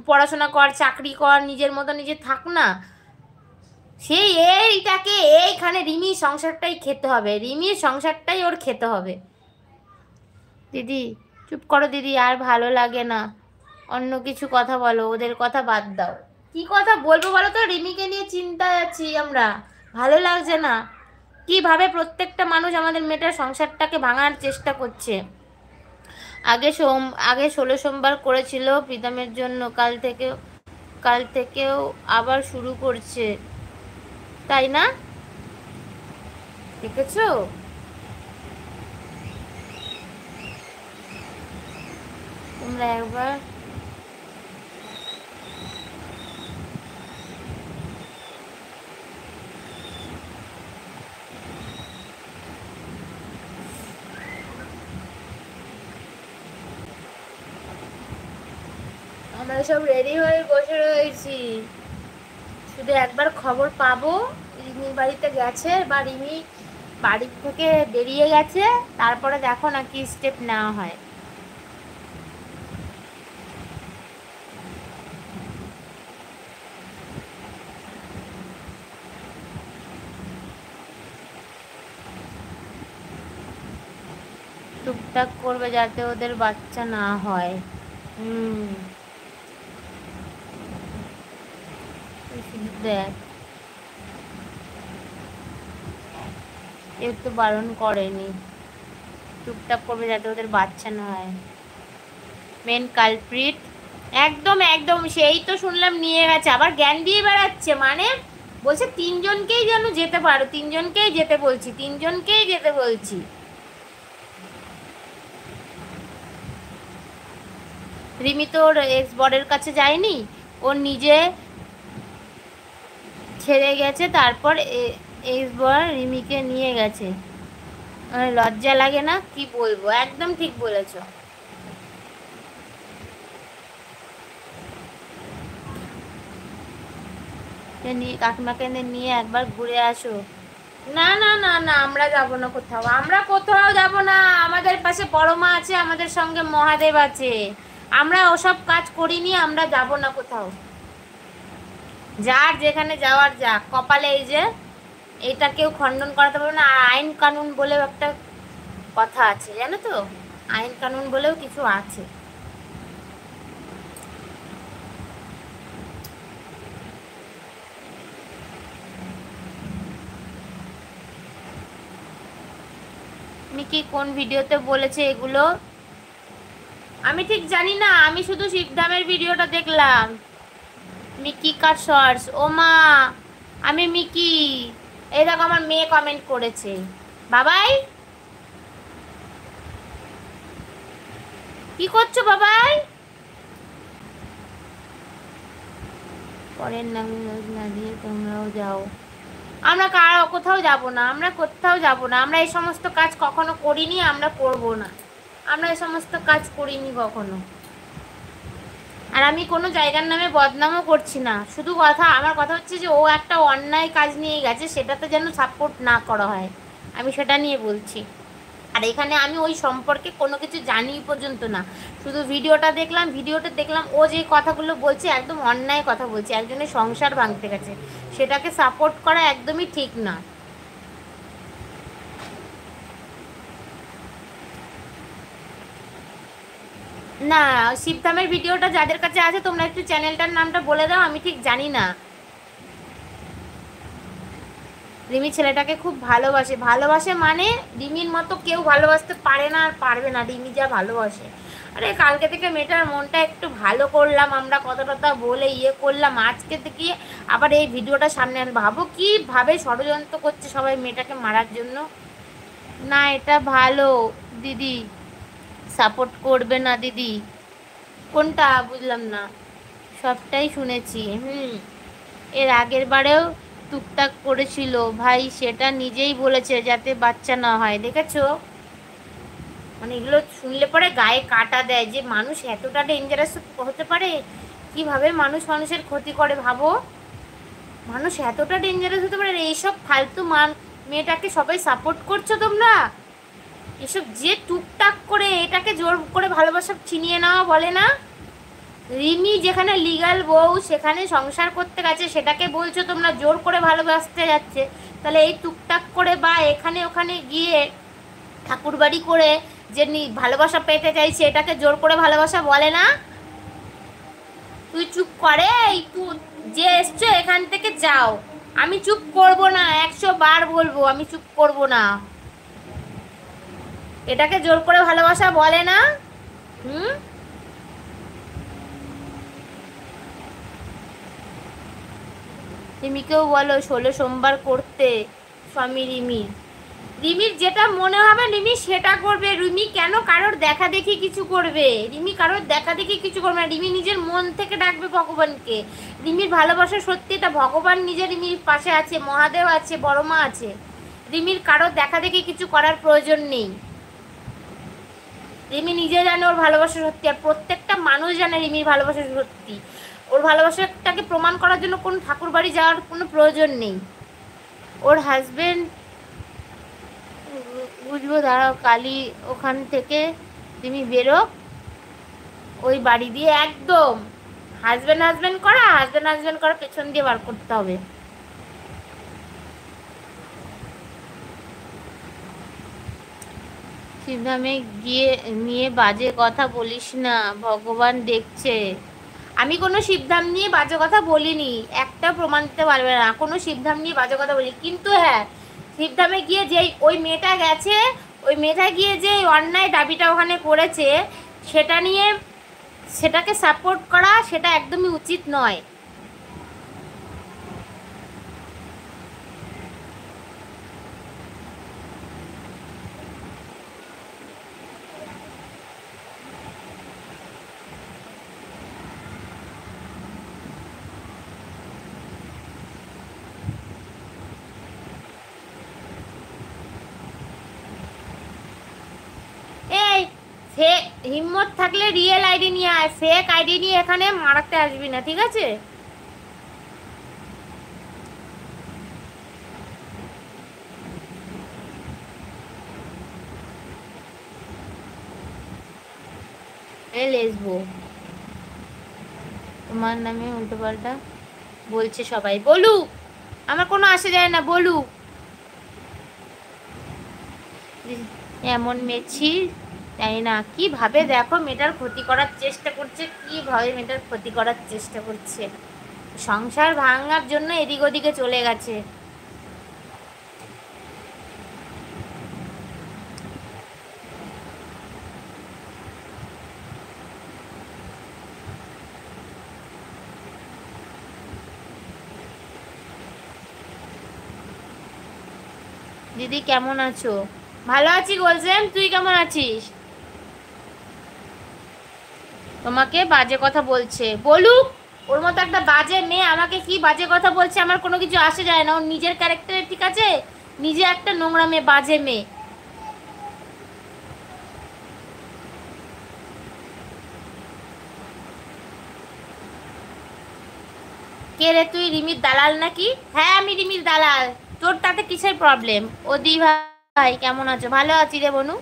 পড়াশোনা কর চাকরি কর নিজের মতো নিজে থাক না সেই এইটাকে এইখানে রিমির সংসারটাই খেতে হবে রিমির সংসারটাই ওর খেতে হবে দিদি চুপ করো দিদি আর ভালো লাগে না অন্য কিছু কথা বলো ওদের কথা বাদ দাও কি কথা বলবো বলো তো রিমিকে নিয়ে চিন্তায় আছি আমরা ভালো লাগছে না কিভাবে প্রত্যেকটা মানুষ আমাদের মেয়েটার সংসারটাকে ভাঙার চেষ্টা করছে আগে সোম আগে ষোলো সোমবার করেছিল প্রীতমের জন্য কাল থেকে কাল থেকেও আবার শুরু করছে তাই না দেখেছ তোমরা একবার আমরা সব রেডি হয়ে বসে রয়েছি শুধু একবার খবর পাবো রিমি বাড়িতে গেছে বা রিমি বাড়ির থেকে বেরিয়ে গেছে তারপরে দেখো না কি স্টেপ নেওয়া হয় টুকটাক করবে যাতে ওদের বাচ্চা না হয় হুম দেয় কেউ তো বারণ করেনি টুকটাক করবে যাতে ওদের বাচ্চা না হয় মেন কালপ্রিট একদম একদম সেই তো শুনলাম নিয়ে গেছে আবার জ্ঞান দিয়ে বেড়াচ্ছে মানে বলছে তিনজনকেই যেন যেতে পারো তিনজনকেই যেতে বলছি তিনজনকেই যেতে বলছি রিমি তোর এক্স বরের কাছে যায়নি ও নিজে ছেড়ে গেছে তারপর এইবার রিমিকে নিয়ে গেছে মানে লজ্জা লাগে না কি বলবো একদম ঠিক বলেছ কাকিমাকে নিয়ে একবার ঘুরে আসো না না না না আমরা যাব না কোথাও আমরা কোথাও যাব না আমাদের পাশে মা আছে আমাদের সঙ্গে মহাদেব আছে আমরা ওসব কাজ করিনি আমরা যাব না কোথাও যার যেখানে যাওয়ার যা কপালে এই যে এটা কেউ খণ্ডন করাতে পারবে না আর আইন কানুন বলেও একটা কথা আছে জানো তো আইন কানুন বলেও কিছু আছে আমি কি কোন ভিডিওতে বলেছে এগুলো আমি ঠিক জানি না আমি শুধু শিবধামের ভিডিওটা দেখলাম মিকি ও ওমা আমি মিকি এই দেখো আমার মেয়ে কমেন্ট করেছে বাবাই কি করছো বাবাই পরের না দিয়ে তোমরাও যাও আমরা কার কোথাও যাব না আমরা কোথাও যাব না আমরা এই সমস্ত কাজ কখনো করিনি আমরা করব না আমরা এই সমস্ত কাজ করিনি কখনো আর আমি কোনো জায়গার নামে বদনামও করছি না শুধু কথা আমার কথা হচ্ছে যে ও একটা অন্যায় কাজ নিয়ে গেছে সেটাতে যেন সাপোর্ট না করা হয় আমি সেটা নিয়ে বলছি আর এখানে আমি ওই সম্পর্কে কোনো কিছু জানি পর্যন্ত না শুধু ভিডিওটা দেখলাম ভিডিওটা দেখলাম ও যে কথাগুলো বলছে একদম অন্যায় কথা বলছে একজনের সংসার ভাঙতে গেছে সেটাকে সাপোর্ট করা একদমই ঠিক না না শিবধামের ভিডিওটা যাদের কাছে আছে তোমরা একটু চ্যানেলটার নামটা বলে দাও আমি ঠিক জানি না রিমি ছেলেটাকে খুব ভালোবাসে ভালোবাসে মানে রিমির মতো কেউ ভালোবাসতে পারে না আর পারবে না রিমি যা ভালোবাসে আরে কালকে থেকে মেয়েটার মনটা একটু ভালো করলাম আমরা টথা বলে ইয়ে করলাম আজকে থেকে আবার এই ভিডিওটা সামনে আন ভাবো কীভাবে ষড়যন্ত্র করছে সবাই মেয়েটাকে মারার জন্য না এটা ভালো দিদি সাপোর্ট করবে না দিদি কোনটা বুঝলাম না সবটাই শুনেছি হুম এর আগের বারেও টুকটাক করেছিল ভাই সেটা নিজেই বলেছে যাতে বাচ্চা না হয় দেখেছ মানে এগুলো শুনলে পরে গায়ে কাটা দেয় যে মানুষ এতটা ডেঞ্জারাস হতে পারে কিভাবে মানুষ মানুষের ক্ষতি করে ভাবো মানুষ এতটা ডেঞ্জারাস হতে পারে এইসব ফালতু মান মেয়েটাকে সবাই সাপোর্ট করছো তোমরা এসব যে টুকটাক করে এটাকে জোর করে ভালোবাসা চিনিয়ে নেওয়া বলে না রিমি যেখানে লিগাল বউ সেখানে সংসার করতে গেছে সেটাকে বলছো তোমরা জোর করে ভালোবাসতে যাচ্ছে তাহলে এই টুকটাক করে বা এখানে ওখানে গিয়ে ঠাকুরবাড়ি করে যে ভালোবাসা পেতে চাইছে এটাকে জোর করে ভালোবাসা বলে না তুই চুপ করে এই তুই যে এসছো এখান থেকে যাও আমি চুপ করব না একশো বার বলবো আমি চুপ করব না এটাকে জোর করে ভালোবাসা বলে না হুম রিমিকেও বলো ষোলো সোমবার করতে স্বামী রিমি রিমির যেটা মনে হবে রিমি সেটা করবে রিমি কেন কারোর দেখা দেখি কিছু করবে রিমি কারোর দেখা দেখি কিছু করবে না রিমি নিজের মন থেকে ডাকবে ভগবানকে রিমির ভালোবাসা সত্যি এটা ভগবান নিজের রিমির পাশে আছে মহাদেব আছে বড়মা আছে রিমির কারোর দেখা দেখি কিছু করার প্রয়োজন নেই রিমি নিজে জানে ওর ভালোবাসা সত্যি আর প্রত্যেকটা মানুষ জানে রিমির ভালোবাসা সত্যি ওর ভালোবাসাটাকে প্রমাণ করার জন্য কোনো ঠাকুর বাড়ি যাওয়ার কোনো প্রয়োজন নেই ওর হাজব্যান্ড বুঝবো দাঁড়াও কালী ওখান থেকে তুমি বেরোক ওই বাড়ি দিয়ে একদম হাজব্যান্ড হাজব্যান্ড করা হাজব্যান্ড হাজব্যান্ড করা পেছন দিয়ে বার করতে হবে সিদ্ধামে গিয়ে নিয়ে বাজে কথা বলিস না ভগবান দেখছে আমি কোনো শিবধাম নিয়ে বাজে কথা বলিনি একটা প্রমাণ দিতে পারবে না কোনো শিবধাম নিয়ে বাজে কথা বলি কিন্তু হ্যাঁ শিবধামে গিয়ে যেই ওই মেয়েটা গেছে ওই মেয়েটা গিয়ে যে অন্যায় দাবিটা ওখানে করেছে সেটা নিয়ে সেটাকে সাপোর্ট করা সেটা একদমই উচিত নয় ফেক হিম্মত থাকলে রিয়েল আইডি নিয়ে আয় ফেক আইডি নিয়ে এখানে মারাতে আসবি না ঠিক আছে তোমার নামে উল্টো পাল্টা বলছে সবাই বলু আমার কোনো আসে যায় না বলু এমন মেছি জানি না কীভাবে দেখো মেয়েটার ক্ষতি করার চেষ্টা করছে কীভাবে মেয়েটার ক্ষতি করার চেষ্টা করছে সংসার ভাঙার জন্য এদিক ওদিকে চলে গেছে দিদি কেমন আছো ভালো আছি বলছেন তুই কেমন আছিস তোমাকে বাজে কথা বলছে বলুক ওর মতো একটা বাজে মেয়ে আমাকে কি বাজে কথা বলছে আমার কোনো কিছু আসে যায় না ওর নিজের ক্যারেক্টারের ঠিক আছে নিজে একটা নোংরা মেয়ে বাজে মেয়ে কে রে তুই রিমির দালাল নাকি হ্যাঁ আমি রিমির দালাল তোর তাতে কিসের প্রবলেম ও দি ভাই কেমন আছো ভালো আছি রে বনু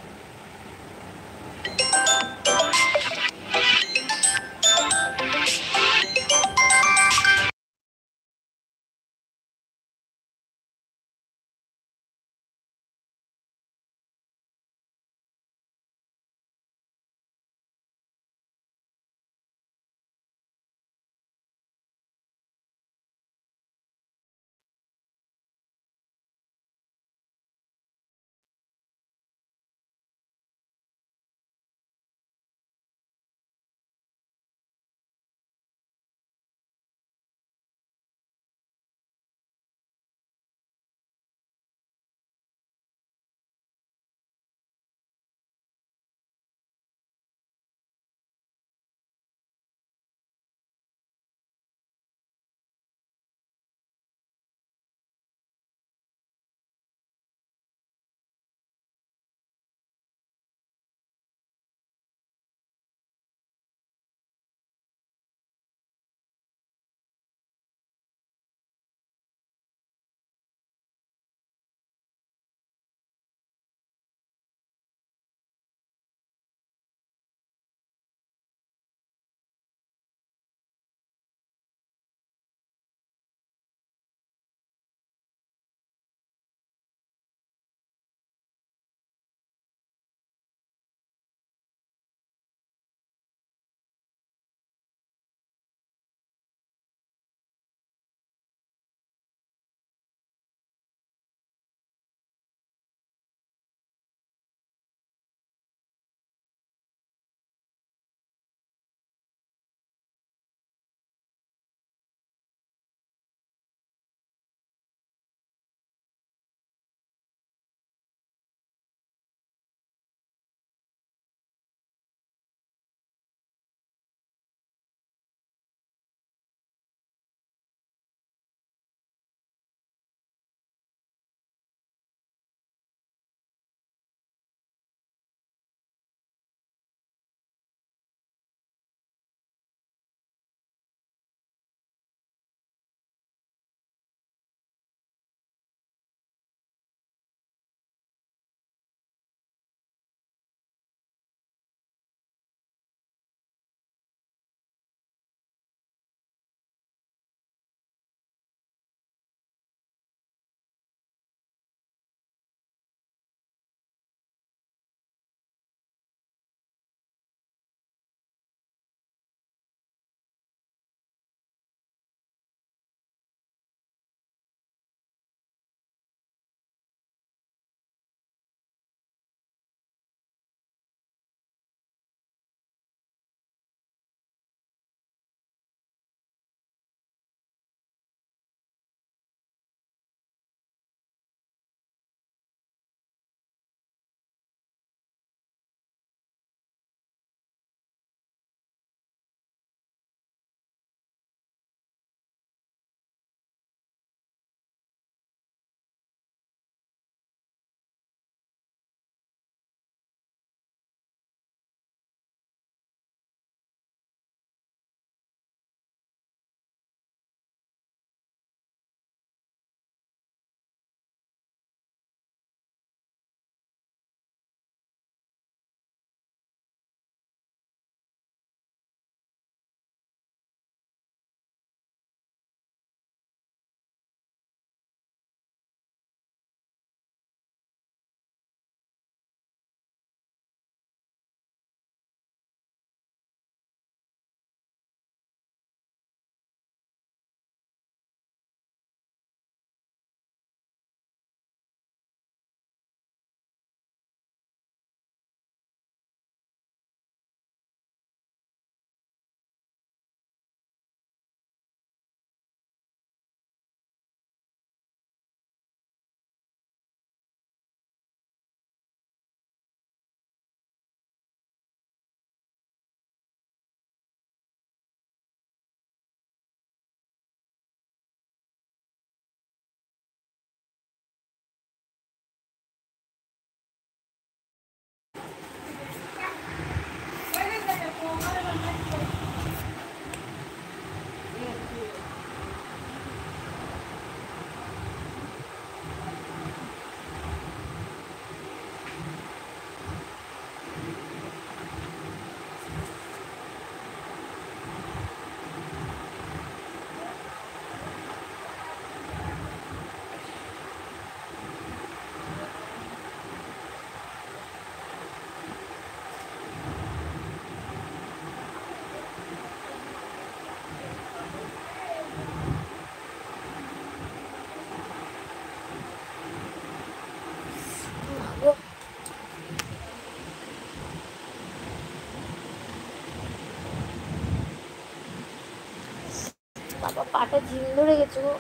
একটা ঝিম ধরে গেছে গো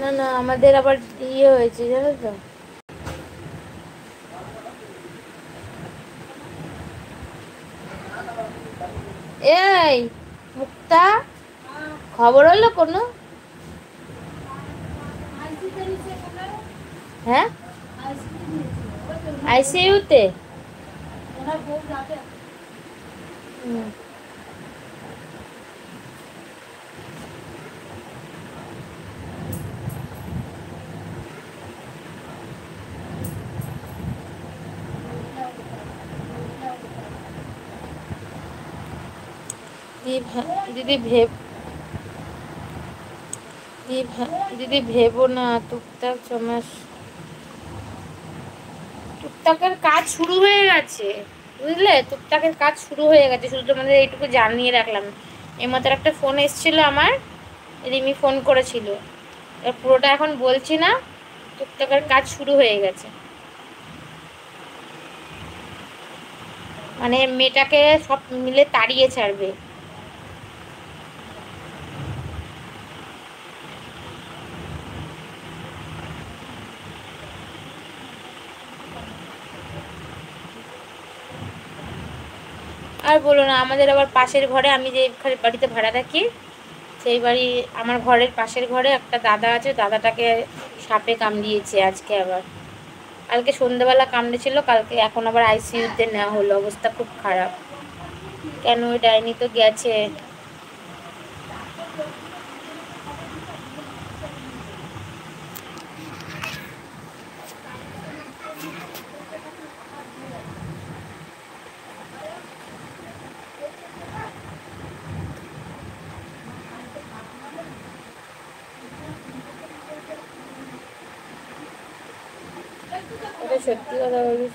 না না আমাদের আবার ইয়ে হয়েছে জানো তো তা খবর হলো কোনো হ্যাঁ আইসিইউতে দিদি দিদি ভেব দিদি ভেবো না টুকটাক ছমাস টুকটাকের কাজ শুরু হয়ে গেছে বুঝলে টুকটাকের কাজ শুরু হয়ে গেছে শুধু তোমাদের এইটুকু জানিয়ে রাখলাম এর মতো একটা ফোন এসেছিলো আমার রিমি ফোন করেছিল পুরোটা এখন বলছি না টুকটাকের কাজ শুরু হয়ে গেছে মানে মেয়েটাকে সব মিলে তাড়িয়ে ছাড়বে আর বলো না আমাদের আবার পাশের ঘরে আমি যে বাড়িতে ভাড়া থাকি সেই বাড়ি আমার ঘরের পাশের ঘরে একটা দাদা আছে দাদাটাকে সাপে কামড়িয়েছে আজকে আবার কালকে সন্ধ্যেবেলা কামড়েছিল কালকে এখন আবার আইসিইউতে নেওয়া হলো অবস্থা খুব খারাপ কেন ওই ডাইনি তো গেছে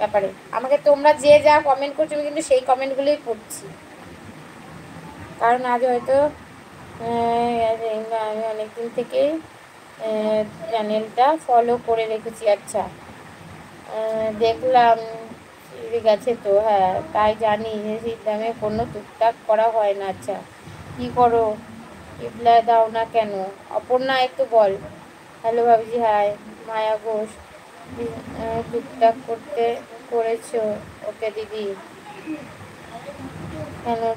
ব্যাপারে আমাকে তোমরা যে যা কমেন্ট করছো আমি কিন্তু সেই কমেন্টগুলোই পড়ছি কারণ আজ হয়তো আমি অনেকদিন থেকে চ্যানেলটা ফলো করে রেখেছি আচ্ছা দেখলাম ঠিক আছে তো হ্যাঁ তাই জানি যে সিদ্ধামে কোনো টুকটাক করা হয় না আচ্ছা কী করো রিপ্লাই দাও না কেন অপর্ণা একটু বল হ্যালো ভাবছি হাই মায়া ঘোষ টুকটাক করতে করেছো ওকে দিদি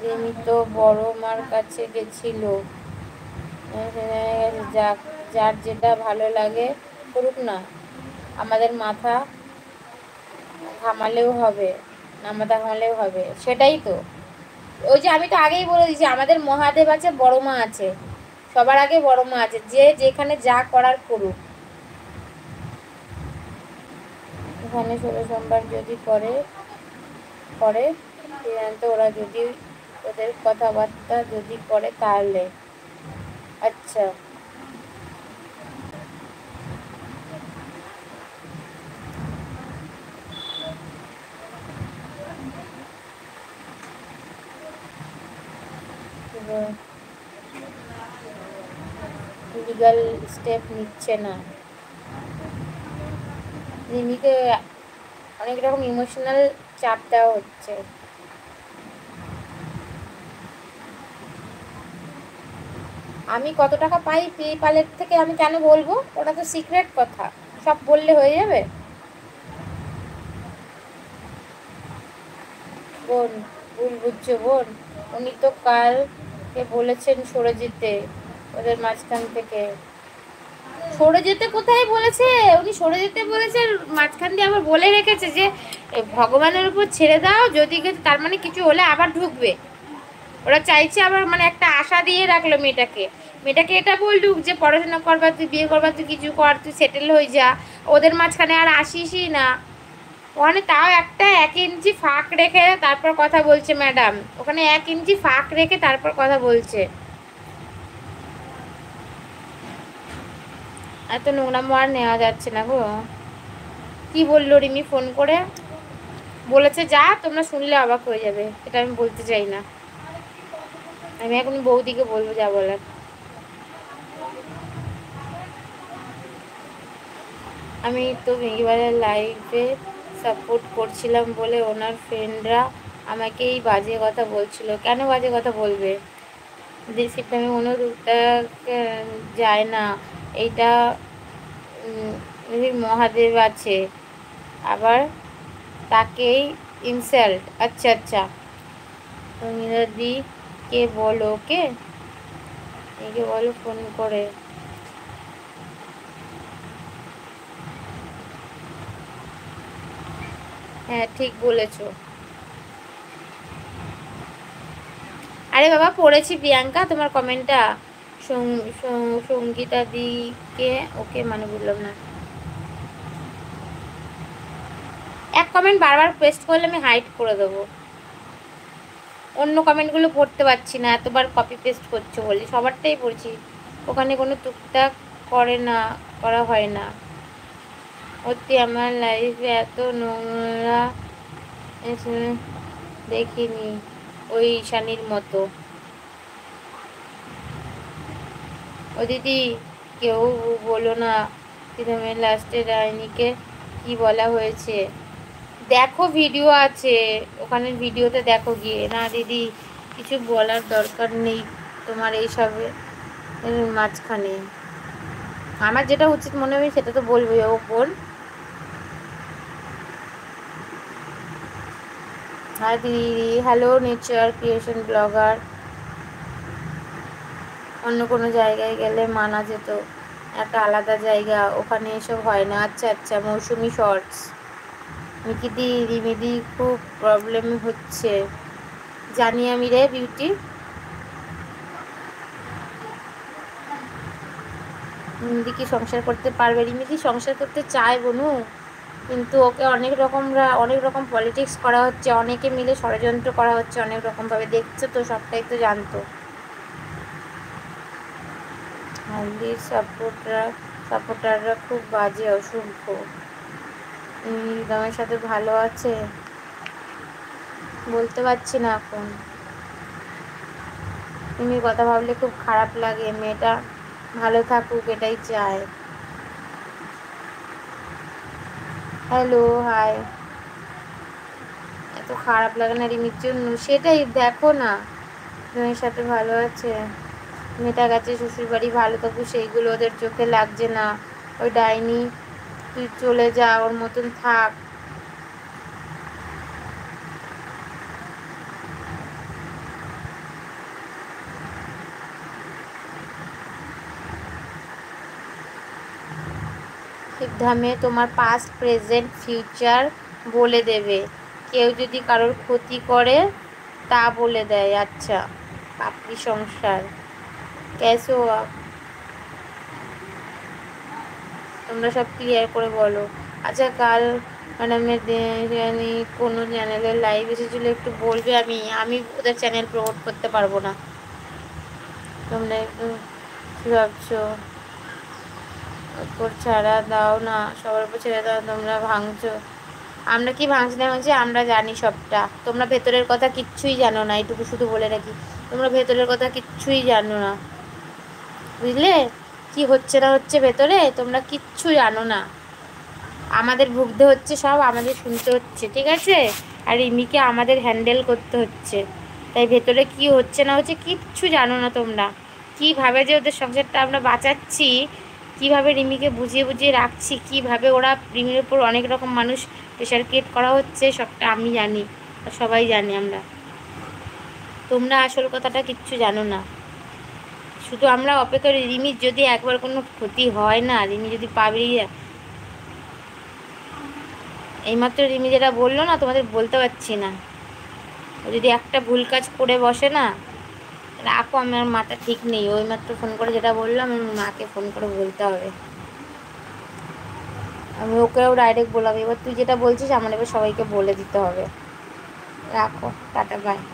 রিমি তো বড় মার কাছে গেছিল হ্যাঁ, হ্যাঁ, যাক যার যেটা ভালো লাগে করুক না আমাদের মাথা ঘামালেও হবে না মাথা ঘামালেও হবে সেটাই তো ওই যে আমি তো আগেই বলে দিয়েছি আমাদের মহাদেব আছে বড় মা আছে সবার আগে বড় মা আছে যে যেখানে যা করার করুক এখানে ষোলো সোমবার যদি করে করে তো ওরা যদি ওদের কথাবার্তা যদি করে তাহলে আচ্ছা লিগাল স্টেপ নিচ্ছে না রিমিকে অনেক রকম ইমোশনাল চাপ দেওয়া হচ্ছে আমি কত টাকা পাই পেপালের থেকে আমি কেন বলবো ওটা তো সিক্রেট কথা সব বললে হয়ে যাবে বোন ভুল বুঝছো বোন উনি তো কালকে বলেছেন সরে যেতে ওদের মাঝখান থেকে সরে যেতে কোথায় বলেছে উনি সরে যেতে বলেছে মাঝখান দিয়ে আবার বলে রেখেছে যে ভগবানের উপর ছেড়ে দাও যদি তার মানে কিছু হলে আবার ঢুকবে ওরা চাইছে আবার মানে একটা আশা দিয়ে রাখলো মেয়েটাকে মেয়েটাকে এটা বললুক যে পড়াশোনা করবার তুই বিয়ে করবার তুই কিছু কর তুই সেটেল হয়ে যা ওদের মাঝখানে আর আসিসই না ওখানে তাও একটা এক ইঞ্চি ফাঁক রেখে তারপর কথা বলছে ম্যাডাম ওখানে এক ইঞ্চি ফাঁক রেখে তারপর কথা বলছে এত নোংরা মার নেওয়া যাচ্ছে না গো কি বললো রিমি ফোন করে বলেছে যা তোমরা শুনলে অবাক হয়ে যাবে এটা আমি বলতে চাই না আমি এখন বৌদিকে বলবো যা বলার আমি তো ভেঙিবাজার লাইভে সাপোর্ট করছিলাম বলে ওনার ফ্রেন্ডরা আমাকে এই বাজে কথা বলছিল কেন বাজে কথা বলবে সেটা আমি অনুরোধ যায় না এইটা মহাদেব আছে আবার তাকেই ইনসাল্ট আচ্ছা আচ্ছা তুমি যদি কে বলো ওকে একে বলো ফোন করে হ্যাঁ ঠিক বলেছো আরে বাবা পড়েছি প্রিয়াঙ্কা তোমার কমেন্টটা সঙ্গীতাদিকে ওকে মানে বললাম না এক কমেন্ট বারবার পেস্ট করলে আমি হাইট করে দেবো অন্য কমেন্টগুলো পড়তে পারছি না এতবার কপি পেস্ট করছো বলি সবারটাই পড়ছি ওখানে কোনো টুকটাক করে না করা হয় না অতি আমার লাইফে এত নোংরা দেখিনি ওই ঈশানির মতো ও দিদি কেউ বলো না তৃণমূলের লাস্টে ডাইনিকে কি বলা হয়েছে দেখো ভিডিও আছে ওখানে ভিডিওতে দেখো গিয়ে না দিদি কিছু বলার দরকার নেই তোমার এইসবে মাঝখানে আমার যেটা উচিত মনে হয় সেটা তো বলবই ও বল হ্যাঁ দিদি হ্যালো নেচার ক্রিয়েশন ব্লগার অন্য কোনো জায়গায় গেলে মানা যেত একটা আলাদা জায়গা ওখানে এসব হয় না আচ্ছা আচ্ছা মৌসুমি শর্টস মিকিদি রিমিদি খুব প্রবলেম হচ্ছে জানি আমি রে বিউটি রিমিদি কি সংসার করতে পারবে রিমিদি সংসার করতে চায় বনু কিন্তু ওকে অনেক রকমরা অনেক রকম পলিটিক্স করা হচ্ছে অনেকে মিলে ষড়যন্ত্র করা হচ্ছে অনেক রকমভাবে দেখছো তো সবটাই তো জানতো আইলির সাপোর্টার সাপোর্টাররা খুব বাজে অসংখ্য তোমার সাথে ভালো আছে বলতে পারছি না এখন তুমি কথা ভাবলে খুব খারাপ লাগে মেয়েটা ভালো থাকুক এটাই চায় হ্যালো হাই এত খারাপ লাগে না রিমির জন্য সেটাই দেখো না তোমার সাথে ভালো আছে মেটা গেছে শ্বশুরবাড়ি ভালো থাকুক সেইগুলো ওদের চোখে লাগছে না ওই ডাইনি তুই চলে যা ওর মতন থাক ধামে তোমার পাস্ট প্রেজেন্ট ফিউচার বলে দেবে কেউ যদি কারোর ক্ষতি করে তা বলে দেয় আচ্ছা পাপড়ি সংসার कैसे আপ তোমরা সব ক্লিয়ার করে বলো আচ্ছা কাল ম্যাডামের কোনো চ্যানেলের লাইভ এসেছিলো একটু বলবে আমি আমি ওদের চ্যানেল প্রমোট করতে পারবো না তোমরা একটু ভাবছো ওপর ছাড়া দাও না সবার উপর ছেড়ে দাও তোমরা ভাঙছো আমরা কি ভাঙছি না ভাঙছি আমরা জানি সবটা তোমরা ভেতরের কথা কিচ্ছুই জানো না এটুকু শুধু বলে রাখি তোমরা ভেতরের কথা কিচ্ছুই জানো না বুঝলে কি হচ্ছে না হচ্ছে ভেতরে তোমরা কিচ্ছু জানো না আমাদের ভুগতে হচ্ছে সব আমাদের শুনতে হচ্ছে ঠিক আছে আর ইমিকে আমাদের হ্যান্ডেল করতে হচ্ছে তাই ভেতরে কি হচ্ছে না হচ্ছে কিচ্ছু জানো না তোমরা কীভাবে যে ওদের সংসারটা আমরা বাঁচাচ্ছি কিভাবে রিমিকে বুঝিয়ে বুঝিয়ে রাখছি কিভাবে ওরা রিমির উপর অনেক রকম মানুষ প্রেশার ক্রিয়েট করা হচ্ছে সবটা আমি জানি সবাই জানি আমরা তোমরা আসল কথাটা কিচ্ছু জানো না শুধু আমরা অপেক্ষা করি রিমির যদি একবার কোনো ক্ষতি হয় না রিমি যদি পা বেরিয়ে এইমাত্র রিমি যেটা বললো না তোমাদের বলতে পারছি না যদি একটা ভুল কাজ করে বসে না রাখো আমার মাথা ঠিক নেই ওই মাত্র ফোন করে যেটা বললো আমার মাকে ফোন করে বলতে হবে আমি ওকেও ডাইরেক্ট বললাম এবার তুই যেটা বলছিস আমার এবার সবাইকে বলে দিতে হবে রাখো টাটা বাই